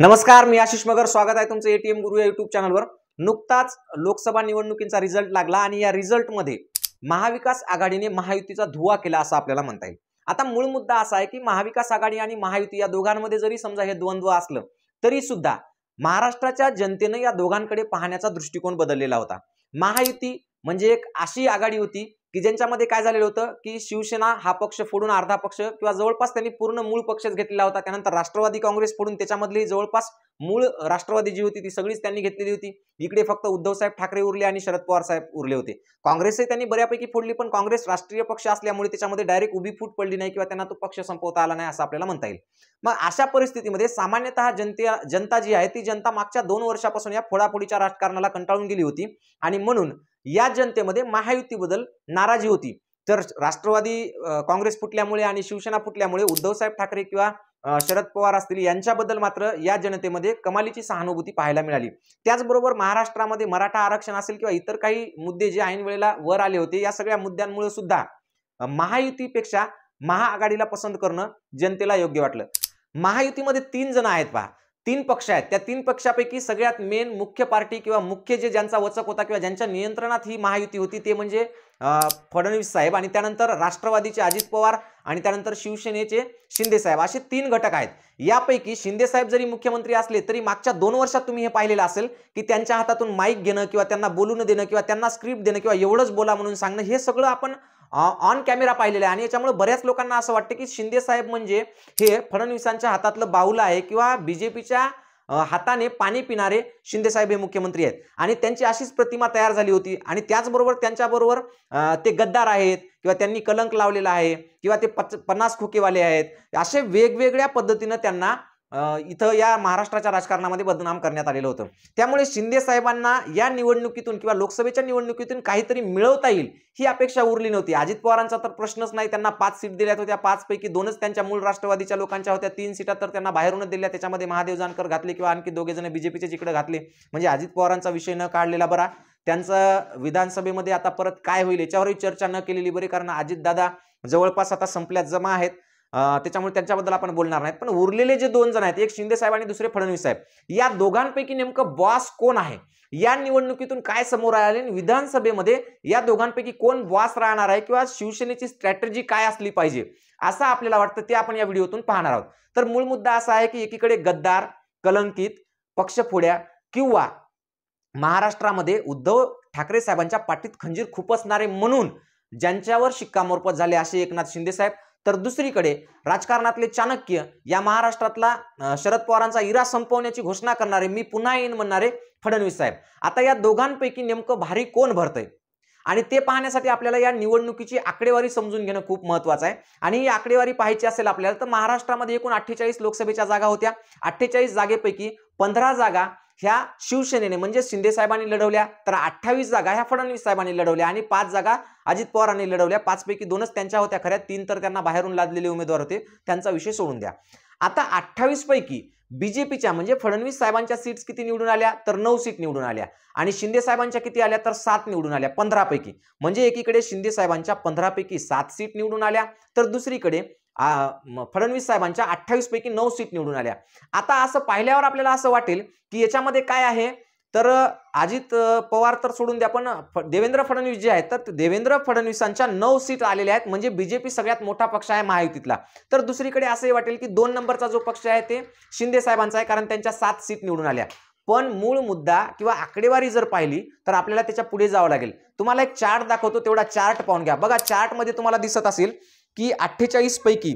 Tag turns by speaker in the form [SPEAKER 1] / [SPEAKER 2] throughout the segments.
[SPEAKER 1] नमस्कार मी आशिष मगर स्वागत आहे तुमचं एटीएम गुरु या युट्यूब चॅनलवर नुकताच लोकसभा निवडणुकींचा रिझल्ट लागला आणि या रिझल्टमध्ये महाविकास आघाडीने महायुतीचा धुवा केला असं आपल्याला म्हणता येईल आता मूळ मुद्दा असा आहे की महाविकास आघाडी आणि महायुती या दोघांमध्ये जरी समजा हे द्वंद्व असलं तरी सुद्धा महाराष्ट्राच्या जनतेनं या दोघांकडे पाहण्याचा दृष्टिकोन बदललेला होता महायुती म्हणजे एक अशी आघाडी होती की ज्यांच्यामध्ये काय झालेलं होतं की शिवसेना हा पक्ष फोडून अर्धा पक्ष किंवा जवळपास त्यांनी पूर्ण मूळ पक्षच घेतलेला होता त्यानंतर राष्ट्रवादी काँग्रेस फोडून त्याच्यामधली जवळपास मूळ राष्ट्रवादी जी होती ती सगळीच त्यांनी घेतलेली होती इकडे फक्त उद्धवसाहेब ठाकरे उरले आणि शरद पवार साहेब उरले होते काँग्रेसही त्यांनी बऱ्यापैकी फोडली पण काँग्रेस राष्ट्रीय पक्ष असल्यामुळे त्याच्यामध्ये डायरेक्ट उभी फूट पडली नाही किंवा त्यांना तो पक्ष संपवता आला नाही असं आपल्याला म्हणता येईल मग अशा परिस्थितीमध्ये सामान्यतः जनते जनता जी आहे ती जनता मागच्या दोन वर्षापासून या फोडाफोडीच्या राजकारणाला कंटाळून गेली होती आणि म्हणून या जनतेमध्ये महायुतीबद्दल नाराजी होती तर राष्ट्रवादी काँग्रेस फुटल्यामुळे आणि शिवसेना फुटल्यामुळे उद्धवसाहेब ठाकरे किंवा शरद पवार असतील यांच्याबद्दल मात्र या जनतेमध्ये कमालीची सहानुभूती पाहायला मिळाली त्याचबरोबर महाराष्ट्रामध्ये मराठा आरक्षण असेल किंवा इतर काही मुद्दे जे ऐन वेळेला वर आले होते या सगळ्या मुद्द्यांमुळे सुद्धा महायुतीपेक्षा महाआघाडीला पसंत करणं जनतेला योग्य वाटलं महायुतीमध्ये तीन जण आहेत पहा तीन पक्ष आहेत त्या तीन पक्षापैकी सगळ्यात मेन मुख्य पार्टी किंवा मुख्य जे ज्यांचा वचक होता किंवा ज्यांच्या नियंत्रणात ही महायुती होती ते म्हणजे फडणवीस साहेब आणि त्यानंतर राष्ट्रवादीचे अजित पवार आणि त्यानंतर शिवसेनेचे शिंदे साहेब असे तीन घटक आहेत यापैकी शिंदे साहेब जरी मुख्यमंत्री असले तरी मागच्या दोन वर्षात तुम्ही हे पाहिलेलं असेल की त्यांच्या हातातून माईक घेणं किंवा त्यांना बोलून देणं किंवा त्यांना स्क्रिप्ट देणं किंवा एवढंच बोला म्हणून सांगणं हे सगळं आपण ऑन कॅमेरा पाहिलेला आहे आणि याच्यामुळे बऱ्याच लोकांना असं वाटतं की शिंदे साहेब म्हणजे हे फडणवीसांच्या हातातलं बाहुलं आहे किंवा बीजेपीच्या हाताने पाणी पिणारे शिंदेसाहेब हे मुख्यमंत्री आहेत आणि त्यांची अशीच प्रतिमा तयार झाली होती आणि त्याचबरोबर त्यांच्याबरोबर ते गद्दार आहेत किंवा त्यांनी कलंक लावलेला आहे किंवा ते पच पन्नास खोकेवाले आहेत असे वेगवेगळ्या पद्धतीनं त्यांना इथं या महाराष्ट्राच्या राजकारणामध्ये बदनाम करण्यात आलेलं होतं त्यामुळे शिंदे साहेबांना या निवडणुकीतून किंवा लोकसभेच्या निवडणुकीतून काहीतरी मिळवता येईल ही अपेक्षा उरली नव्हती अजित पवारांचा तर प्रश्नच नाही त्यांना पाच सीट दिल्यात होत्या पाचपैकी दोनच त्यांच्या मूळ राष्ट्रवादीच्या लोकांच्या होत्या तीन सीटा तर त्यांना बाहेरूनच दिल्या त्याच्यामध्ये महादेव जानकर घातले किंवा आणखी दोघे जण बीजेपीचे जिकडे घातले म्हणजे अजित पवारांचा विषय न काढलेला बरा त्यांचं विधानसभेमध्ये आता परत काय होईल याच्यावरही चर्चा न केलेली बरी कारण अजितदादा जवळपास आता संपल्यात जमा आहेत त्याच्यामुळे त्यांच्याबद्दल आपण बोलणार नाहीत पण उरलेले जे दोन जण आहेत एक शिंदे साहेब आणि दुसरे फडणवीस साहेब या दोघांपैकी नेमकं बॉस कोण आहे या निवडणुकीतून काय समोर आले आणि विधानसभेमध्ये या दोघांपैकी कोण बॉस राहणार आहे किंवा शिवसेनेची स्ट्रॅटर्जी काय असली पाहिजे असं आपल्याला वाटतं ते आपण या व्हिडिओतून पाहणार आहोत तर मूळ मुद्दा असा आहे की एकीकडे गद्दार कलंकित पक्षफोड्या किंवा महाराष्ट्रामध्ये उद्धव ठाकरे साहेबांच्या पाठीत खंजीर खुपसणारे म्हणून ज्यांच्यावर शिक्कामोर्फत झाले असे एकनाथ शिंदे साहेब तर दुसरीकडे राजकारणातले चाणक्य या महाराष्ट्रातला शरद पवारांचा इरा संपवण्याची घोषणा करणारे मी पुन्हा येईन म्हणणारे फडणवीस साहेब आता या दोघांपैकी नेमकं भारी कोण भरतंय आणि ते पाहण्यासाठी आपल्याला या निवडणुकीची आकडेवारी समजून घेणं खूप महत्वाचं आहे आणि ही आकडेवारी पाहायची असेल आपल्याला तर महाराष्ट्रामध्ये एकूण अठ्ठेचाळीस लोकसभेच्या जागा होत्या अठ्ठेचाळीस जागेपैकी पंधरा जागा ह्या शिवसेनेने म्हणजे शिंदे साहेबांनी लढवल्या तर अठ्ठावीस जागा ह्या फडणवीस साहेबांनी लढवल्या आणि पाच जागा अजित पवारांनी लढवल्या पाचपैकी दोनच त्यांच्या होत्या खऱ्या तीन तर त्यांना बाहेरून लादलेले उमेदवार होते त्यांचा विषय सोडून द्या आता अठ्ठावीस पैकी बीजेपीच्या म्हणजे फडणवीस साहेबांच्या सीट्स किती निवडून आल्या तर नऊ सीट निवडून आल्या आणि शिंदे साहेबांच्या किती आल्या तर सात निवडून आल्या पंधरापैकी म्हणजे एकीकडे शिंदे साहेबांच्या पंधरापैकी सात सीट निवडून आल्या तर दुसरीकडे फडणवीस साहेबांच्या अठ्ठावीस पैकी नऊ सीट निवडून आल्या आता असं पाहिल्यावर आपल्याला असं वाटेल की याच्यामध्ये काय आहे तर अजित पवार तर सोडून द्या पण देवेंद्र फडणवीस जे आहेत तर देवेंद्र फडणवीसांच्या नऊ सीट आलेल्या आहेत म्हणजे बीजेपी सगळ्यात मोठा पक्ष आहे महायुतीतला तर दुसरीकडे असंही वाटेल की दोन नंबरचा जो पक्ष आहे ते शिंदे साहेबांचा आहे कारण त्यांच्या सात सीट निवडून आल्या पण मूळ मुद्दा किंवा आकडेवारी जर पाहिली तर आपल्याला त्याच्या पुढे जावं लागेल तुम्हाला एक चार्ट दाखवतो तेवढा चार्ट पाहून घ्या बघा चार्टमध्ये तुम्हाला दिसत असेल की अठ्ठेचाळीसपैकी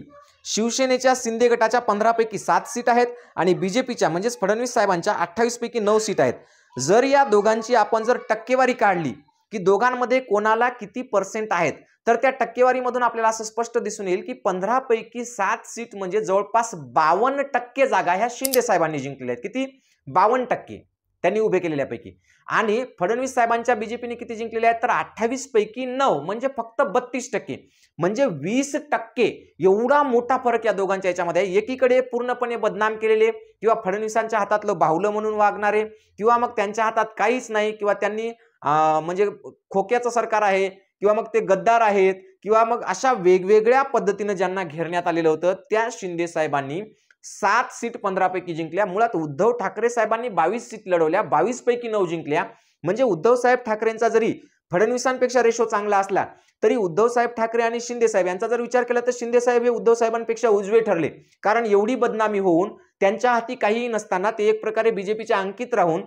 [SPEAKER 1] शिवसेनेच्या शिंदे गटाच्या पंधरापैकी सात सीट आहेत आणि बीजेपीच्या म्हणजेच फडणवीस साहेबांच्या अठ्ठावीसपैकी नऊ सीट आहेत जर या दोघांची आपण जर टक्केवारी काढली की दोघांमध्ये कोणाला किती पर्सेंट आहेत तर त्या टक्केवारीमधून आपल्याला असं स्पष्ट दिसून येईल की पंधरापैकी सात सीट म्हणजे जवळपास बावन्न टक्के जागा ह्या शिंदे साहेबांनी जिंकलेल्या आहेत किती बावन्न टक्के त्यांनी उभे केलेल्यापैकी आणि फडणवीस साहेबांच्या बीजेपीने किती जिंकलेल्या आहेत तर अठ्ठावीस पैकी नऊ म्हणजे फक्त बत्तीस टक्के म्हणजे वीस टक्के एवढा मोठा फरक या दोघांच्या याच्यामध्ये एकीकडे पूर्णपणे बदनाम केलेले किंवा फडणवीसांच्या हातातलं बाहुलं म्हणून वागणारे किंवा मग त्यांच्या हातात काहीच नाही किंवा त्यांनी म्हणजे खोक्याचं सरकार आहे किंवा मग ते गद्दार आहेत किंवा मग अशा वेगवेगळ्या पद्धतीनं ज्यांना घेरण्यात आलेलं होतं त्या शिंदे साहेबांनी सात सीट पंधरापैकी जिंकल्या मुळात उद्धव ठाकरे साहेबांनी बावीस सीट लढवल्या बावीस पैकी नऊ जिंकल्या म्हणजे उद्धव साहेब ठाकरेंचा जरी फडणवीसांपेक्षा रेशो चांगला असला तरी उद्धव साहेब ठाकरे आणि शिंदे साहेब यांचा जर विचार केला तर शिंदे साहेब हे उद्धव साहेबांपेक्षा उजवे ठरले कारण एवढी बदनामी होऊन त्यांच्या हाती काहीही नसताना ते एक प्रकारे बीजेपीच्या अंकित राहून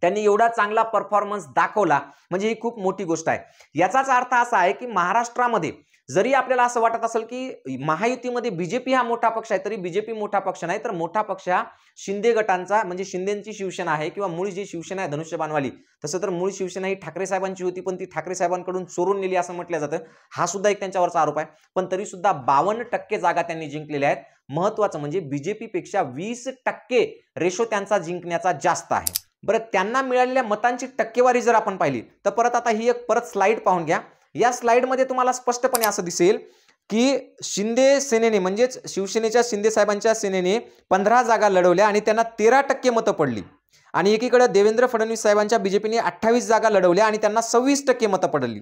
[SPEAKER 1] त्यांनी एवढा चांगला परफॉर्मन्स दाखवला म्हणजे ही खूप मोठी गोष्ट आहे याचाच अर्थ असा आहे की महाराष्ट्रामध्ये जरी आपल्याला असं वाटत असेल की महायुतीमध्ये बीजेपी हा मोठा पक्ष आहे तरी बीजेपी मोठा पक्ष नाही तर मोठा पक्ष हा शिंदे गटांचा म्हणजे शिंदेची शिवसेना आहे किंवा मूळ जी शिवसेना आहे धनुष्यबाणवाली तसं तर मूळ शिवसेना ही ठाकरे साहेबांची होती पण ती ठाकरे साहेबांकडून चोरून नेली असं म्हटलं जातं हा सुद्धा एक त्यांच्यावरचा आरोप आहे पण तरी सुद्धा बावन्न टक्के जागा त्यांनी जिंकलेल्या आहेत महत्वाचं म्हणजे बीजेपीपेक्षा वीस टक्के रेशो त्यांचा जिंकण्याचा जास्त आहे बरं त्यांना मिळालेल्या मतांची टक्केवारी जर आपण पाहिली तर परत आता ही एक परत स्लाईड पाहून घ्या या स्लाइडमध्ये तुम्हाला स्पष्टपणे असं दिसेल की शिंदे सेनेने म्हणजेच शिवसेनेच्या शिंदे साहेबांच्या सेनेने पंधरा जागा लढवल्या आणि त्यांना तेरा टक्के मतं पडली आणि एकीकडे देवेंद्र फडणवीस साहेबांच्या बीजेपीने अठ्ठावीस जागा लढवल्या आणि त्यांना सव्वीस टक्के मतं पडली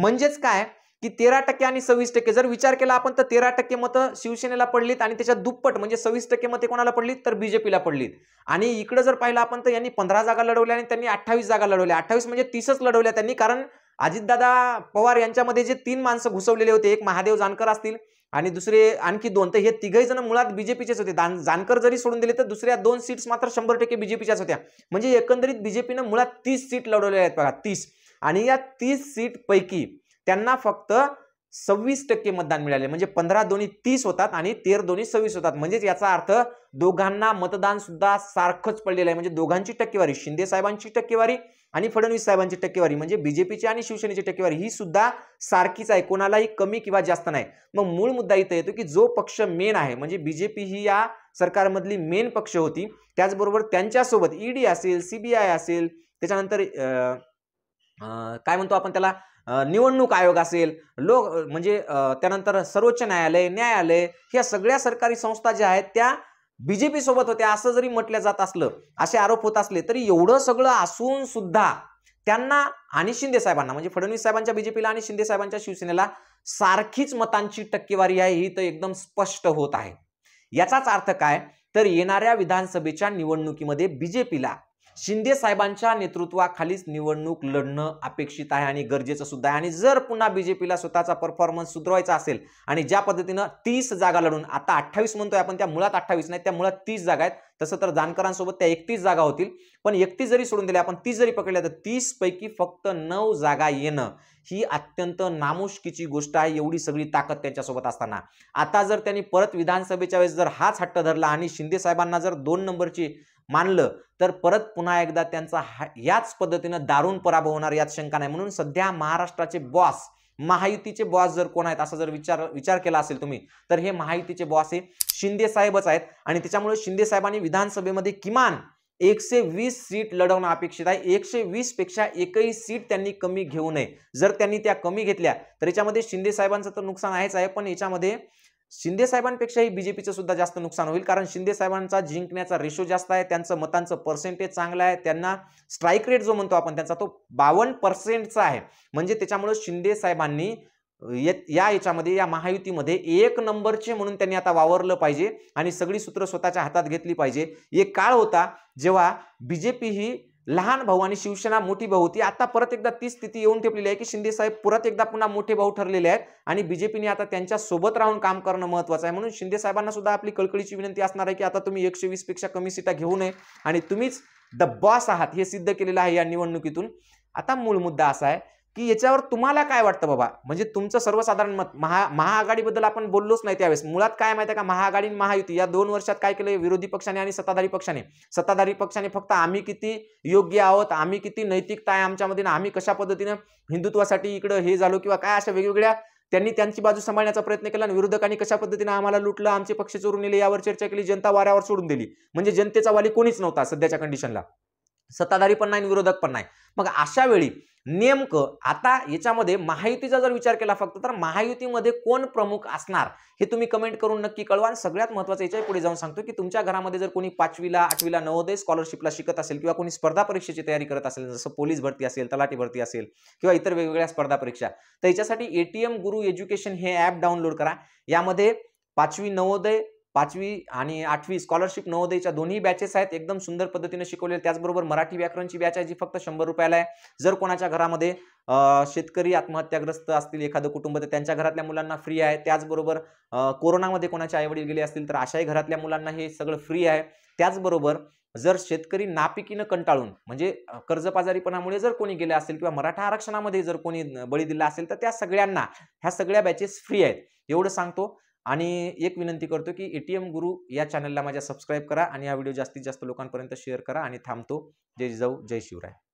[SPEAKER 1] म्हणजेच काय की तेरा टक्के आणि सव्वीस टक्के जर विचार केला आपण तर तेरा टक्के मतं शिवसेनेला पडलीत आणि त्याच्या दुप्पट म्हणजे सव्वीस टक्के मते कोणाला पडलीत तर बीजेपीला पडलीत आणि इकडे जर पाहिलं आपण तर यांनी पंधरा जागा लढवल्या आणि त्यांनी अठ्ठावीस जागा लढवल्या अठ्ठावीस म्हणजे तीसच लढवल्या त्यांनी कारण अजितदादा पवार यांच्यामध्ये जे तीन माणसं घुसवलेले होते एक महादेव जानकर असतील आणि दुसरे आणखी दोन तर हे तिघही जण मुळात बीजेपीचेच होते जानकर जरी सोडून दिले तर दुसऱ्या दोन सीट्स मात्र शंभर टक्के बीजेपीच्याच होत्या म्हणजे एकंदरीत बीजेपीनं मुळात तीस सीट लढवलेल्या आहेत बघा तीस आणि या तीस सीटपैकी त्यांना फक्त सव्वीस टक्के मतदान मिळाले म्हणजे पंधरा दोन्ही तीस होतात आणि तेर दोन्ही सव्वीस होतात म्हणजेच याचा अर्थ दोघांना मतदान सुद्धा सारखंच पडलेलं आहे म्हणजे दोघांची टक्केवारी शिंदे साहेबांची टक्केवारी आणि फडणवीस साहेबांची टक्केवारी म्हणजे बीजेपीची आणि शिवसेनेची टक्केवारी ही सुद्धा सारखीच आहे कोणालाही कमी किंवा जास्त नाही मग मूळ मुद्दा इथं येतो की जो पक्ष मेन आहे म्हणजे बीजेपी ही या सरकारमधली मेन पक्ष होती त्याचबरोबर त्यांच्यासोबत ईडी e असेल सीबीआय असेल त्याच्यानंतर काय म्हणतो आपण त्याला निवडणूक आयोग असेल लोक म्हणजे त्यानंतर सर्वोच्च न्यायालय न्यायालय ह्या सगळ्या सरकारी संस्था ज्या आहेत त्या बीजेपी सोबत होते असं जरी म्हटलं जात असलं असे आरोप होत असले तरी एवढं सगळं असून सुद्धा त्यांना आणि शिंदे साहेबांना म्हणजे फडणवीस साहेबांच्या बीजेपीला आणि शिंदे साहेबांच्या शिवसेनेला सारखीच मतांची टक्केवारी आहे ही तर एकदम स्पष्ट होत आहे याचाच अर्थ काय तर येणाऱ्या विधानसभेच्या निवडणुकीमध्ये बीजेपीला शिंदे साहेबांच्या नेतृत्वाखालीच निवडणूक लढणं अपेक्षित आहे आणि गरजेचं सुद्धा आहे आणि जर पुन्हा पीला स्वतःचा परफॉर्मन्स सुधारवायचा असेल आणि ज्या पद्धतीनं तीस जागा लढून आता अठ्ठावीस म्हणतोय आपण त्या मुळात अठ्ठावीस नाही त्या मुळात तीस जागा आहेत तसं तर जानकरांसोबत त्या एकतीस जागा होतील पण एकतीस जरी सोडून दिल्या आपण तीस जरी पकडल्या तर तीस पैकी फक्त नऊ जागा येणं ही अत्यंत नामुष्कीची गोष्ट आहे एवढी सगळी ताकद त्यांच्यासोबत असताना आता जर त्यांनी परत विधानसभेच्या वेळेस जर हाच हट्ट धरला आणि शिंदे साहेबांना जर दोन नंबरची मानलं तर परत पुन्हा एकदा त्यांचा याच पद्धतीनं दारुण पराभव होणार यात शंका नाही म्हणून सध्या महाराष्ट्राचे बॉस महायुतीचे बॉस जर कोण आहेत असा जर विचार विचार केला असेल तुम्ही तर हे महायुतीचे बॉस हे शिंदे साहेबच आहेत आणि त्याच्यामुळे शिंदे साहेबांनी विधानसभेमध्ये किमान एकशे वीस सीट लढवणं अपेक्षित आहे एकशे वीस पेक्षा एकही सीट त्यांनी कमी घेऊ नये जर त्यांनी त्या कमी घेतल्या तर याच्यामध्ये शिंदे साहेबांचं तर नुकसान आहेच आहे पण याच्यामध्ये शिंदे साहेबांपेक्षाही बीजेपीचं सुद्धा जास्त नुकसान होईल कारण शिंदे साहेबांचा जिंकण्याचा रेशो जास्त आहे त्यांचं मतांचं पर्सेंटेज चांगलं आहे त्यांना स्ट्राईक रेट जो म्हणतो आपण त्यांचा तो बावन्न पर्सेंटचा आहे म्हणजे त्याच्यामुळे शिंदे साहेबांनी या याच्यामध्ये या महायुतीमध्ये एक नंबरचे म्हणून त्यांनी आता वावरलं पाहिजे आणि सगळी सूत्र स्वतःच्या हातात घेतली पाहिजे एक काळ होता जेव्हा बीजेपी ही लहान भाऊ आणि शिवसेना मोठी भाऊ होती आता परत एकदा ती स्थिती येऊन ठेपलेली आहे की शिंदे साहेब परत एकदा पुन्हा मोठे भाऊ ठरलेले आहेत आणि बीजेपीने आता त्यांच्या सोबत राहून काम करणं महत्वाचं आहे म्हणून शिंदे साहेबांना सुद्धा आपली कळकळीची विनंती असणार आहे की आता तुम्ही एकशे पेक्षा कमी सीटा घेऊ नये आणि तुम्हीच द बॉस आहात हे सिद्ध केलेलं आहे या निवडणुकीतून आता मूळ मुद्दा असा आहे की याच्यावर तुम्हाला काय वाटतं बाबा म्हणजे तुमचं सर्वसाधारण मत महा महाआघाडीबद्दल आपण बोललोच नाही त्यावेळेस मुळात काय माहिती आहे का महाआघाडी महायुती या दोन वर्षात काय केलं विरोधी पक्षाने आणि सत्ताधारी पक्षाने सत्ताधारी पक्षाने फक्त आम्ही किती योग्य आहोत आम्ही किती नैतिकता आहे आमच्यामध्ये आम्ही कशा पद्धतीनं हिंदुत्वासाठी इकडं हे झालो किंवा काय अशा वेगवेगळ्या त्यांनी त्यांची बाजू सांभाळण्याचा प्रयत्न केला आणि विरोधकांनी कशा पद्धतीने आम्हाला लुटलं आमचे पक्ष चोरून नेले यावर चर्चा केली जनता वाऱ्यावर सोडून दिली म्हणजे जनतेचा वाली कोणीच नव्हता सध्याच्या कंडिशनला सत्ताधारी पण नाही विरोधक पण नाही मग अशा वेळी नेमकं आता याच्यामध्ये महायुतीचा जर विचार केला फक्त तर महायुतीमध्ये कोण प्रमुख असणार हे तुम्ही कमेंट करून नक्की कळवा आणि सगळ्यात महत्वाचं याच्या पुढे जाऊन सांगतो की तुमच्या घरामध्ये जर कोणी पाचवीला आठवीला नवोदय स्कॉलरशिपला शिकत असेल किंवा कोणी स्पर्धा परीक्षेची तयारी करत असेल जसं पोलीस भरती असेल तलाठी भरती असेल किंवा इतर वेगवेगळ्या स्पर्धा परीक्षा तर याच्यासाठी एटीएम गुरु एज्युकेशन हे ॲप डाउनलोड करा यामध्ये पाचवी नवोदय पाचवी आणि आठवी स्कॉलरशिप नवोदयच्या दोन्ही बॅचेस आहेत एकदम सुंदर पद्धतीने शिकवलेले त्याचबरोबर मराठी व्याकरणची बॅच आहे जी फक्त शंभर रुपयाला आहे जर कोणाच्या घरामध्ये शेतकरी आत्महत्याग्रस्त असतील एखादं कुटुंब तर त्यांच्या घरातल्या मुलांना फ्री आहे त्याचबरोबर कोरोनामध्ये कोणाच्या आईवडील गेले असतील तर अशाही घरातल्या मुलांना हे सगळं फ्री आहे त्याचबरोबर जर शेतकरी नापिकीनं कंटाळून म्हणजे कर्जपाजारीपणामुळे जर कोणी गेले असेल किंवा मराठा आरक्षणामध्ये जर कोणी बळी दिला असेल तर त्या सगळ्यांना ह्या सगळ्या बॅचेस फ्री आहेत एवढं सांगतो आणि एक विनंती करतो की ए टी एम गुरु या चॅनलला माझ्या सबस्क्राईब करा आणि हा व्हिडिओ जास्तीत जास्त लोकांपर्यंत शेअर करा आणि थांबतो जय जाऊ जय शिवराय